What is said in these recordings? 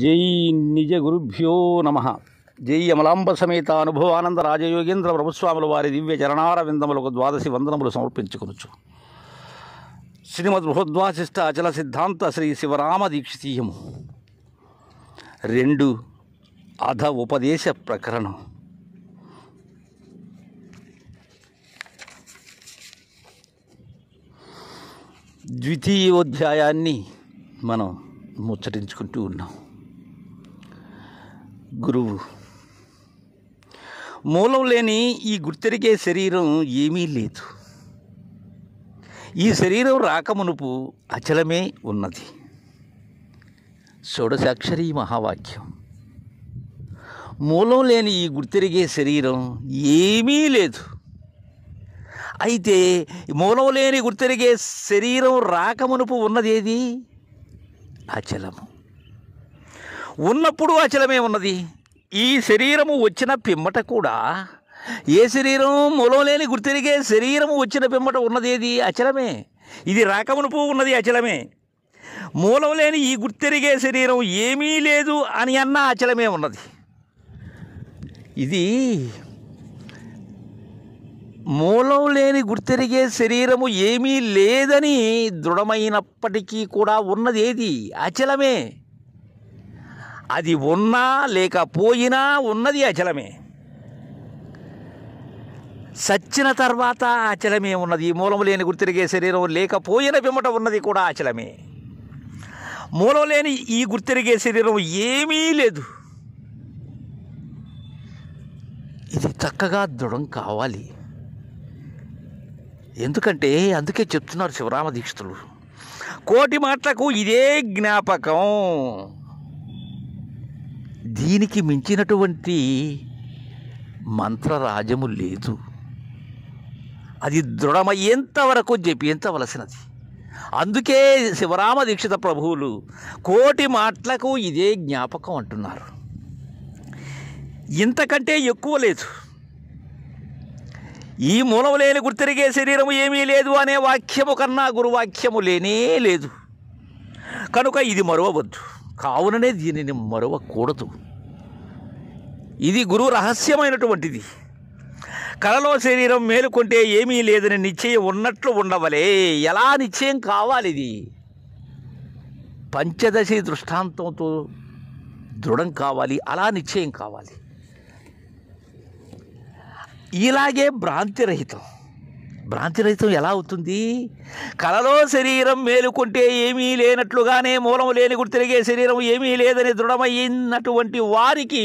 జై నిజ గురుభ్యో నమ జై అమలాంబ సమేత అనుభవానంద రాజయోగేంద్ర ప్రభుస్వాముల వారి దివ్య చరణారవిందములకు ద్వాదశి వందనములు సమర్పించుకొనుచు శ్రీమద్ బృహద్వాసిష్ట అచల సిద్ధాంత శ్రీ శివరామ దీక్షితీయము రెండు అధ ఉపదేశ ప్రకరణం ద్వితీయోధ్యాయాన్ని మనం ముచ్చటించుకుంటూ ఉన్నాం గురువు మూలం లేని ఈ గుర్తెరిగే శరీరం ఏమీ లేదు ఈ శరీరం రాకమునుపు అచలమే ఉన్నది షోడశాక్షరి మహావాక్యం మూలం లేని ఈ గుర్తిరిగే శరీరం ఏమీ లేదు అయితే మూలం లేని గుర్తిరిగే శరీరం రాకమునుపు ఉన్నదేది అచలము ఉన్నప్పుడు అచలమే ఉన్నది ఈ శరీరము వచ్చిన పిమ్మట కూడా ఏ శరీరం మూలం లేని గుర్తిరిగే శరీరము వచ్చిన పిమ్మట ఉన్నదేది అచలమే ఇది రాకమునుపు ఉన్నది అచలమే మూలం లేని ఈ గుర్తెరిగే శరీరం ఏమీ లేదు అని అన్న అచలమే ఉన్నది ఇది మూలం లేని గుర్తెరిగే శరీరము ఏమీ లేదని దృఢమైనప్పటికీ కూడా ఉన్నదేది అచలమే అది ఉన్నా లేకపోయినా ఉన్నది అచలమే సచ్చిన తర్వాత అచలమే ఉన్నది మూలము లేని గుర్తిరిగే శరీరం లేకపోయిన పిమ్మట ఉన్నది కూడా అచలమే మూలం లేని ఈ గుర్తిరిగే శరీరం ఏమీ లేదు ఇది చక్కగా దృఢం కావాలి ఎందుకంటే అందుకే చెప్తున్నారు శివరామ దీక్షితులు కోటి మాటలకు ఇదే జ్ఞాపకం దీనికి మించినటువంటి మంత్రరాజము లేదు అది దృఢమయ్యేంత వరకు జపించవలసినది అందుకే శివరామ దీక్షిత ప్రభువులు కోటి మాటలకు ఇదే జ్ఞాపకం అంటున్నారు ఇంతకంటే ఎక్కువ లేదు ఈ మూలము లేని గుర్తిరిగే శరీరము ఏమీ లేదు అనే వాక్యము కన్నా గురువాక్యము లేనే లేదు కనుక ఇది మరవవద్దు కావుననే దీనిని మరువకూడదు ఇది గురువు రహస్యమైనటువంటిది కళలో శరీరం మేలుకుంటే ఏమీ లేదని నిశ్చయం ఉన్నట్లు ఉండవలే ఎలా నిశ్చయం కావాలి ఇది పంచదశి దృష్టాంతంతో దృఢం కావాలి అలా నిశ్చయం కావాలి ఇలాగే భ్రాంతిరహితం భ్రాంతిరహితం ఎలా అవుతుంది కలలో శరీరం మేలుకుంటే ఏమీ లేనట్లుగానే మూలం లేని గుర్తిరిగే శరీరం ఏమీ లేదని దృఢమయ్యినటువంటి వారికి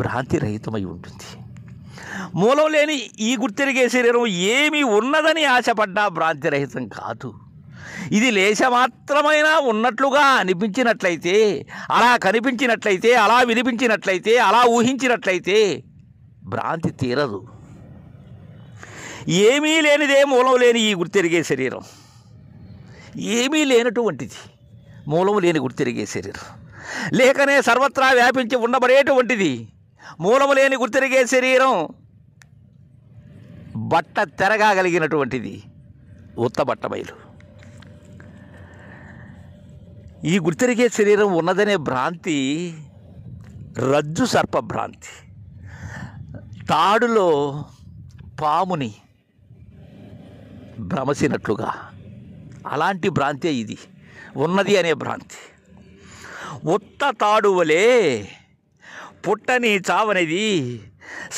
భ్రాంతి రహితమై ఉంటుంది మూలం లేని ఈ గుర్తిరిగే శరీరం ఏమి ఉన్నదని ఆశపడ్డా భ్రాంతిరహితం కాదు ఇది లేశమాత్రమైనా ఉన్నట్లుగా అనిపించినట్లయితే అలా కనిపించినట్లయితే అలా వినిపించినట్లయితే అలా ఊహించినట్లయితే భ్రాంతి తీరదు ఏమీ లేనిదే మూలం లేని ఈ గుర్తిరిగే శరీరం ఏమీ లేనటువంటిది మూలం లేని గుర్తిరిగే శరీరం లేకనే సర్వత్రా వ్యాపించి ఉండబడేటువంటిది మూలము లేని గుర్తిరిగే శరీరం బట్ట తెరగాగలిగినటువంటిది ఉత్త బట్ట బయలు ఈ గుర్తిరిగే శరీరం ఉన్నదనే భ్రాంతి రజ్జు సర్పభ్రాంతి తాడులో పాముని భ్రమసినట్లుగా అలాంటి భ్రాంతే ఇది ఉన్నది అనే భ్రాంతి ఉత్త తాడు వలే పుట్టని చావనిది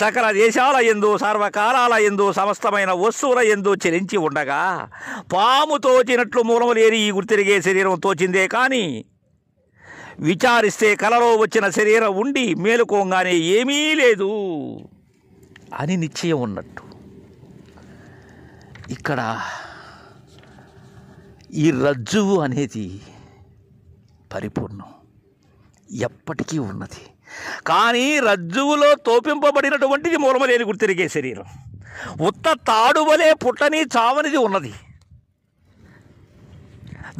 సకల దేశాల ఎందు సర్వకాలాల ఎందు సమస్తమైన వస్తువుల ఎందు చెలించి ఉండగా పాము తోచినట్లు మూలము లేని ఈ గుర్తిరిగే శరీరం తోచిందే కానీ విచారిస్తే కలలో వచ్చిన శరీరం ఉండి మేలుకోగానే ఏమీ లేదు అని నిశ్చయం ఉన్నట్టు ఇక్కడ ఈ రజ్జువు అనేది పరిపూర్ణం ఎప్పటికీ ఉన్నది కానీ రజ్జువులో తోపింపబడినటువంటిది మూలమలేని గుర్తిరిగే శరీరం ఉత్త తాడువలే పుట్టని చావనిది ఉన్నది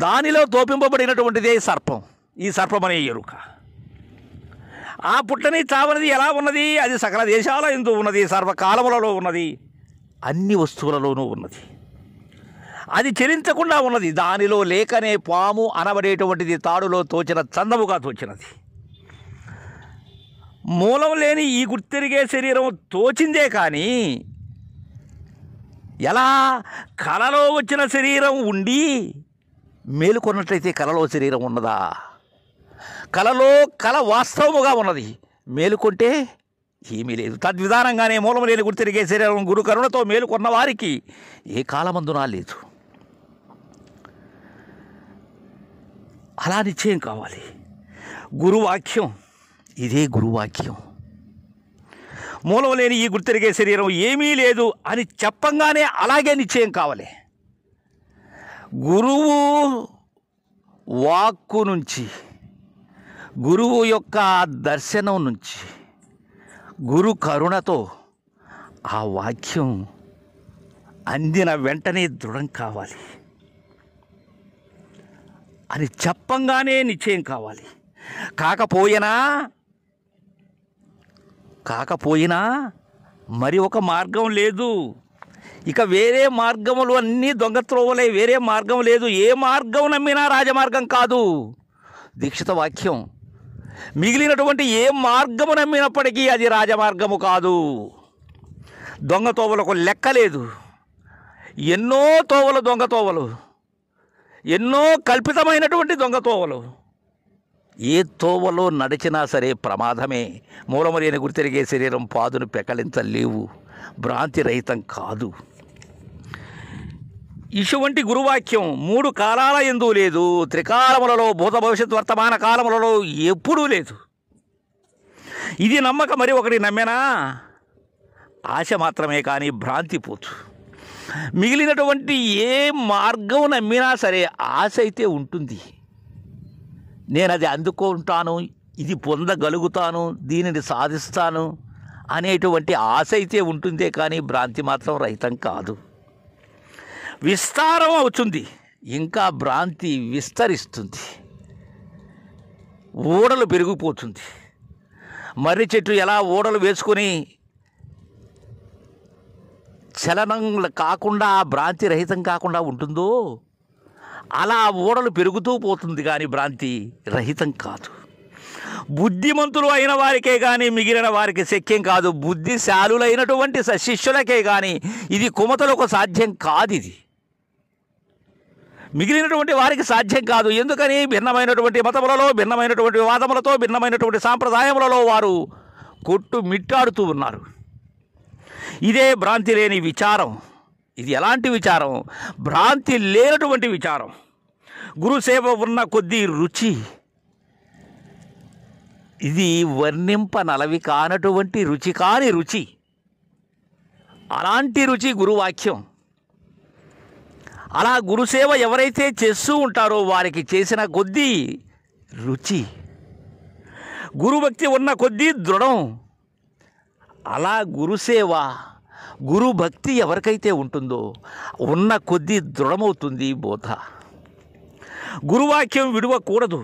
దానిలో తోపింపబడినటువంటిదే సర్పం ఈ సర్పం అనే ఎరుక ఆ పుట్టని చావనిది ఎలా ఉన్నది అది సకల దేశాల ఎందు ఉన్నది సర్వకాలములలో ఉన్నది అన్ని వస్తువులలోనూ ఉన్నది అది చెలించకుండా ఉన్నది దానిలో లేకనే పాము అనబడేటువంటిది తాడులో తోచిన చందముగా తోచినది మూలం లేని ఈ గుర్తెరిగే శరీరం తోచిందే కానీ ఎలా కలలో వచ్చిన శరీరం ఉండి మేలుకొన్నట్లయితే కలలో శరీరం ఉన్నదా కలలో కల వాస్తవముగా ఉన్నది మేలుకొంటే ఏమీ లేదు తద్విధానంగానే మూలం లేని గుర్తెరిగే శరీరం గురు కరుణతో మేలుకొన్న వారికి ఏ కాలమందునా లేదు అలా నిశ్చయం కావాలి గురువాక్యం ఇదే గురువాక్యం మూలం లేని ఈ గుర్తిరిగే శరీరం ఏమీ లేదు అని చెప్పంగానే అలాగే నిశ్చయం కావాలి గురువు వాక్కు నుంచి గురువు యొక్క దర్శనం నుంచి గురు కరుణతో ఆ వాక్యం అందిన వెంటనే దృఢం కావాలి అని చెప్పంగానే నిశ్చయం కావాలి కాకపోయినా కాకపోయినా మరి ఒక మార్గం లేదు ఇక వేరే మార్గములు అన్నీ దొంగత్రోవలే వేరే మార్గం లేదు ఏ మార్గం నమ్మినా రాజమార్గం కాదు దీక్షిత వాక్యం మిగిలినటువంటి ఏ మార్గము నమ్మినప్పటికీ అది రాజమార్గము కాదు దొంగ లెక్క లేదు ఎన్నో తోవలు దొంగ తోవలు ఎన్నో కల్పితమైనటువంటి దొంగ తోవలు ఏ తోవలో నడిచినా సరే ప్రమాదమే గురి తిరిగే శరీరం పాదును పెకలించలేవు భ్రాంతి రహితం కాదు ఇటువంటి గురువాక్యం మూడు కాలాల ఎందు లేదు త్రికాలములలో భూత భవిష్యత్ వర్తమాన కాలములలో ఎప్పుడూ లేదు ఇది నమ్మక మరి ఒకటి నమ్మినా ఆశ మాత్రమే కానీ భ్రాంతి పోతు మిగిలినటువంటి ఏ మార్గం నమ్మినా సరే ఆశ అయితే ఉంటుంది నేను అది అందుకుంటాను ఇది పొందగలుగుతాను దీనిని సాధిస్తాను అనేటువంటి ఆశ అయితే ఉంటుందే కానీ భ్రాంతి మాత్రం రహితం కాదు విస్తారం అవుతుంది ఇంకా భ్రాంతి విస్తరిస్తుంది ఊడలు పెరిగిపోతుంది మర్రి చెట్టు ఎలా ఊడలు వేసుకొని చలనం కాకుండా భ్రాంతి రహితం కాకుండా ఉంటుందో అలా ఓడలు పెరుగుతూ పోతుంది కానీ భ్రాంతి రహితం కాదు బుద్ధిమంతులు అయిన వారికే కానీ మిగిలిన వారికి శక్యం కాదు బుద్ధిశాలులైనటువంటి శిష్యులకే కానీ ఇది కుమతలకు సాధ్యం కాదు ఇది మిగిలినటువంటి వారికి సాధ్యం కాదు ఎందుకని భిన్నమైనటువంటి మతములలో భిన్నమైనటువంటి వాదములతో భిన్నమైనటువంటి సాంప్రదాయములలో వారు కొట్టు మిట్టాడుతూ ఉన్నారు ఇదే భ్రాంతి లేని విచారం ఇది ఎలాంటి విచారం భ్రాంతి లేనటువంటి విచారం గురుసేవ ఉన్న కొద్దీ రుచి ఇది వర్ణింప నలవి కానటువంటి రుచి కాని రుచి అలాంటి రుచి గురువాక్యం అలా గురుసేవ ఎవరైతే చేస్తూ ఉంటారో వారికి చేసిన కొద్దీ రుచి గురుభక్తి ఉన్న కొద్దీ దృఢం అలా గురుసేవ గురు భక్తి ఎవరికైతే ఉంటుందో ఉన్న కొద్దీ దృఢమవుతుంది బోధ గురువాక్యం విడవకూడదు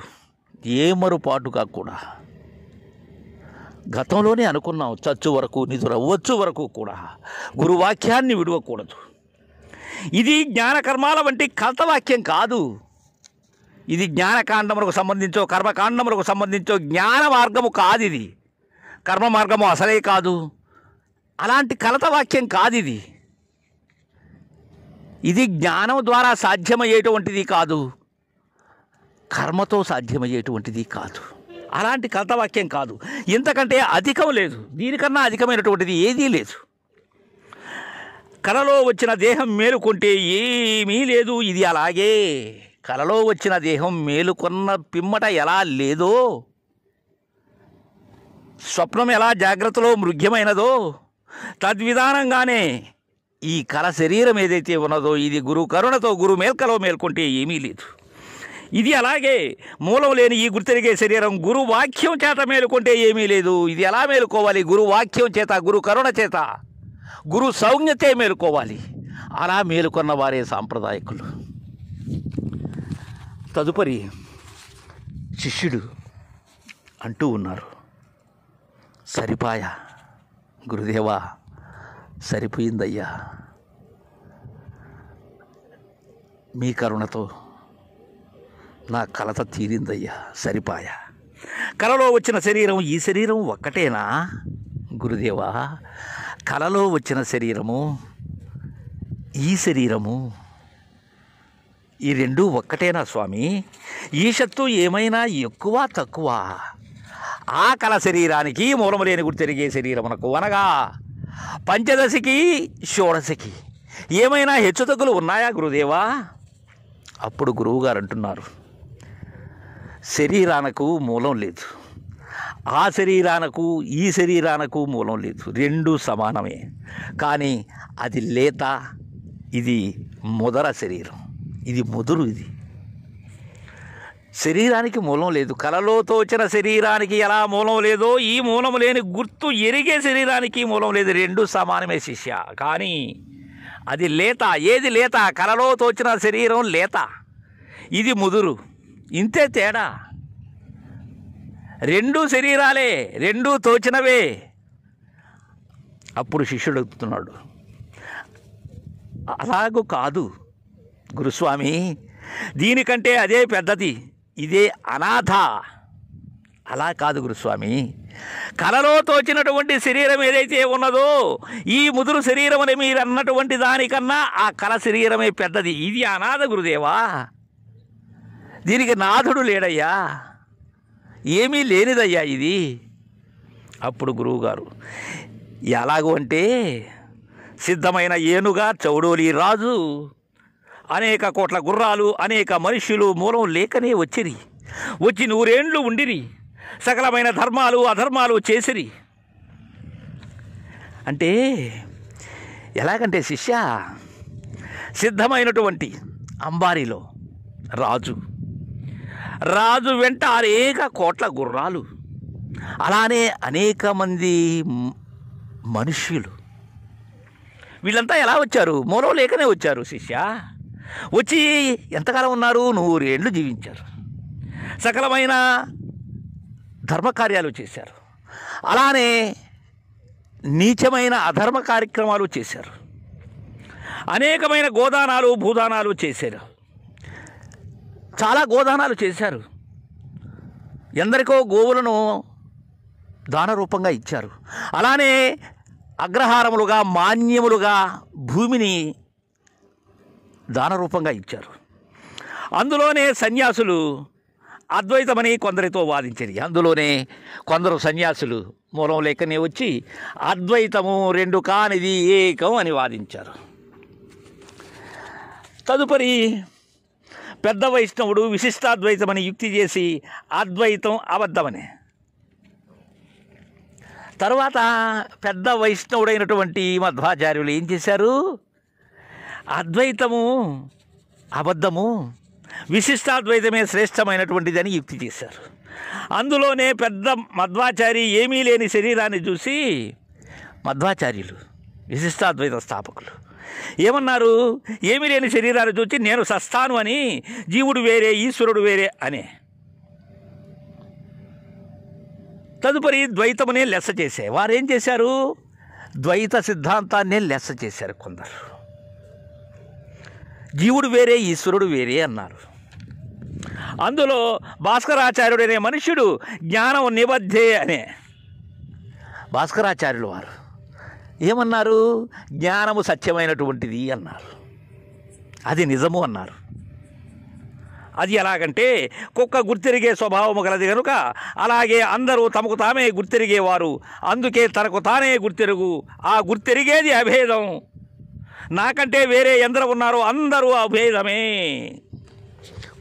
ఏ మరుపాటు కూడా గతంలోనే అనుకున్నాం చచ్చు వరకు నిధులవ్వచ్చు వరకు కూడా గురువాక్యాన్ని విడవకూడదు ఇది జ్ఞానకర్మాల వంటి కల్తవాక్యం కాదు ఇది జ్ఞానకాండములకు సంబంధించో కర్మకాండములకు సంబంధించో జ్ఞాన మార్గము కాదు ఇది కర్మ మార్గము అసలే కాదు అలాంటి కలత వాక్యం కాదు ఇది ఇది జ్ఞానం ద్వారా సాధ్యమయ్యేటువంటిది కాదు కర్మతో సాధ్యమయ్యేటువంటిది కాదు అలాంటి కలత వాక్యం కాదు ఇంతకంటే అధికం లేదు దీనికన్నా అధికమైనటువంటిది ఏదీ లేదు కలలో వచ్చిన దేహం మేలుకుంటే ఏమీ లేదు ఇది అలాగే కలలో వచ్చిన దేహం మేలుకొన్న పిమ్మట ఎలా లేదో స్వప్నం ఎలా జాగ్రత్తలో మృగ్యమైనదో తద్విధానంగానే ఈ కళ శరీరం ఏదైతే ఉన్నదో ఇది గురు కరుణతో గురు మేల్కలో మేల్కొంటే ఏమీ లేదు ఇది అలాగే మూలం లేని ఈ గుర్తెరిగే శరీరం గురు వాక్యం చేత మేలుకుంటే ఏమీ లేదు ఇది ఎలా మేలుకోవాలి గురు వాక్యం చేత గురు కరుణ చేత గురు సౌజ్ఞతే మేలుకోవాలి అలా మేలుకున్న వారే సాంప్రదాయకులు తదుపరి శిష్యుడు అంటూ ఉన్నారు సరిపాయ గురుదేవా సరిపోయిందయ్యా మీ కరుణతో నా కలత తీరిందయ్యా సరిపాయ కలలో వచ్చిన శరీరం ఈ శరీరం ఒక్కటేనా గురుదేవా కలలో వచ్చిన శరీరము ఈ శరీరము ఈ రెండూ ఒక్కటేనా స్వామి ఈ శక్తు ఏమైనా ఎక్కువ తక్కువ ఆ కల శరీరానికి గుడి లేని శరీరం శరీరమునకు అనగా పంచదశకి షోడశకి ఏమైనా హెచ్చుతగ్గులు ఉన్నాయా గురుదేవా అప్పుడు గురువుగారు అంటున్నారు శరీరానకు మూలం లేదు ఆ శరీరానకు ఈ శరీరానకు మూలం లేదు రెండు సమానమే కానీ అది లేత ఇది ముదర శరీరం ఇది ముదురు ఇది శరీరానికి మూలం లేదు కలలో తోచిన శరీరానికి ఎలా మూలం లేదో ఈ మూలం లేని గుర్తు ఎరిగే శరీరానికి మూలం లేదు రెండు సమానమే శిష్య కానీ అది లేత ఏది లేత కలలో తోచిన శరీరం లేత ఇది ముదురు ఇంతే తేడా రెండు శరీరాలే రెండు తోచినవే అప్పుడు శిష్యుడు అడుగుతున్నాడు అలాగూ కాదు గురుస్వామి దీనికంటే అదే పెద్దది ఇదే అనాథ అలా కాదు గురుస్వామి కలలో తోచినటువంటి శరీరం ఏదైతే ఉన్నదో ఈ ముదురు శరీరం అని మీరు అన్నటువంటి దానికన్నా ఆ కల శరీరమే పెద్దది ఇది అనాథ గురుదేవా దీనికి నాథుడు లేడయ్యా ఏమీ లేనిదయ్యా ఇది అప్పుడు గురువుగారు ఎలాగూ అంటే సిద్ధమైన ఏనుగా చౌడోలి రాజు అనేక కోట్ల గుర్రాలు అనేక మనుష్యులు మూలం లేకనే వచ్చిరి వచ్చి నూరేండ్లు ఉండిరి సకలమైన ధర్మాలు అధర్మాలు చేసిరి అంటే ఎలాగంటే శిష్య సిద్ధమైనటువంటి అంబారిలో రాజు రాజు వెంట అనేక కోట్ల గుర్రాలు అలానే అనేక మంది మనుష్యులు వీళ్ళంతా ఎలా వచ్చారు మూలం లేకనే వచ్చారు శిష్య వచ్చి ఎంతకాలం ఉన్నారు నూరేండ్లు జీవించారు సకలమైన ధర్మకార్యాలు చేశారు అలానే నీచమైన అధర్మ కార్యక్రమాలు చేశారు అనేకమైన గోదానాలు భూదానాలు చేశారు చాలా గోదానాలు చేశారు ఎందరికో గోవులను దాన రూపంగా ఇచ్చారు అలానే అగ్రహారములుగా మాన్యములుగా భూమిని దాన రూపంగా ఇచ్చారు అందులోనే సన్యాసులు అద్వైతమని కొందరితో వాదించేది అందులోనే కొందరు సన్యాసులు మూలం లేకనే వచ్చి అద్వైతము రెండు కానిది ఏకం అని వాదించారు తదుపరి పెద్ద వైష్ణవుడు విశిష్టాద్వైతమని యుక్తి చేసి అద్వైతం అబద్ధమని తర్వాత పెద్ద వైష్ణవుడైనటువంటి మధ్వాచార్యులు ఏం చేశారు అద్వైతము అబద్ధము విశిష్టాద్వైతమే శ్రేష్టమైనటువంటిది అని యుక్తి చేశారు అందులోనే పెద్ద మధ్వాచారి ఏమీ లేని శరీరాన్ని చూసి మధ్వాచార్యులు విశిష్టాద్వైత స్థాపకులు ఏమన్నారు ఏమీ లేని శరీరాన్ని చూసి నేను సస్తాను అని జీవుడు వేరే ఈశ్వరుడు వేరే అనే తదుపరి ద్వైతమునే లెస్స చేశాయి వారేం చేశారు ద్వైత సిద్ధాంతాన్నే లెస్స చేశారు కొందరు జీవుడు వేరే ఈశ్వరుడు వేరే అన్నారు అందులో భాస్కరాచార్యుడనే మనుష్యుడు జ్ఞానం నిబద్ధే అనే భాస్కరాచార్యులు వారు ఏమన్నారు జ్ఞానము సత్యమైనటువంటిది అన్నారు అది నిజము అన్నారు అది ఎలాగంటే కుక్క గుర్తిరిగే స్వభావము గలది కనుక అలాగే అందరూ తమకు తామే గుర్తిరిగేవారు అందుకే తనకు తానే గుర్తిరుగు ఆ గుర్తిరిగేది అభేదం నాకంటే వేరే ఎందర ఉన్నారో అందరూ అభేదమే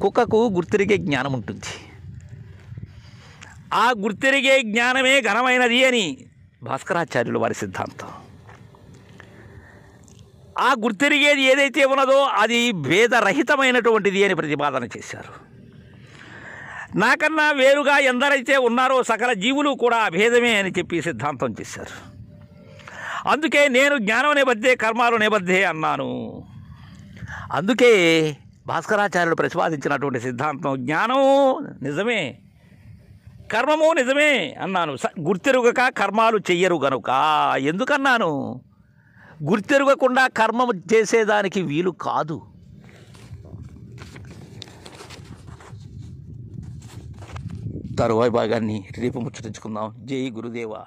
కుక్కకు గుర్తిరిగే జ్ఞానం ఉంటుంది ఆ గుర్తిరిగే జ్ఞానమే ఘనమైనది అని భాస్కరాచార్యులు వారి సిద్ధాంతం ఆ గుర్తిరిగేది ఏదైతే ఉన్నదో అది భేదరహితమైనటువంటిది అని ప్రతిపాదన చేశారు నాకన్నా వేరుగా ఎందరైతే ఉన్నారో సకల జీవులు కూడా అభేదమే అని చెప్పి సిద్ధాంతం చేశారు అందుకే నేను జ్ఞానం నేపథ్యే కర్మాలు నేపథ్యే అన్నాను అందుకే భాస్కరాచార్యులు ప్రతిపాదించినటువంటి సిద్ధాంతం జ్ఞానము నిజమే కర్మము నిజమే అన్నాను గుర్తెరుగక కర్మాలు చెయ్యరు గనుక ఎందుకన్నాను గుర్తెరగకుండా కర్మము చేసేదానికి వీలు కాదు తరువాయి భాగాన్ని రేపు ముచ్చరించుకుందాం జై గురుదేవా